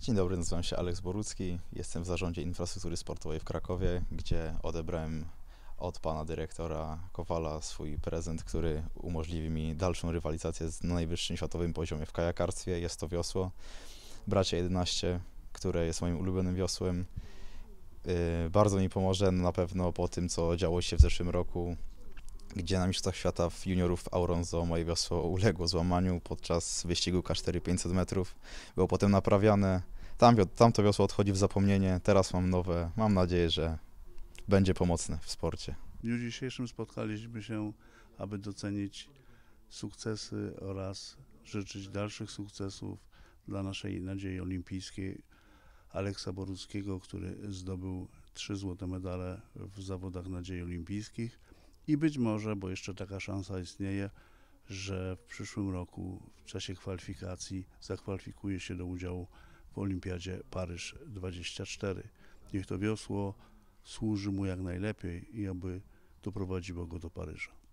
Dzień dobry, nazywam się Aleks Borucki, jestem w zarządzie infrastruktury sportowej w Krakowie, gdzie odebrałem od pana dyrektora Kowala swój prezent, który umożliwi mi dalszą rywalizację na najwyższym światowym poziomie w kajakarstwie. Jest to wiosło Bracia 11, które jest moim ulubionym wiosłem. Y, bardzo mi pomoże na pewno po tym, co działo się w zeszłym roku gdzie na Mistrzostwach Świata w juniorów Auronzo moje wiosło uległo złamaniu podczas wyścigu K4 500 metrów. Było potem naprawiane. Tam, tamto wiosło odchodzi w zapomnienie, teraz mam nowe. Mam nadzieję, że będzie pomocne w sporcie. W dniu dzisiejszym spotkaliśmy się, aby docenić sukcesy oraz życzyć dalszych sukcesów dla naszej nadziei olimpijskiej Aleksa Boruckiego, który zdobył trzy złote medale w zawodach nadziei olimpijskich i być może, bo jeszcze taka szansa istnieje, że w przyszłym roku w czasie kwalifikacji zakwalifikuje się do udziału w Olimpiadzie Paryż 24. Niech to wiosło służy mu jak najlepiej i aby doprowadziło go do Paryża.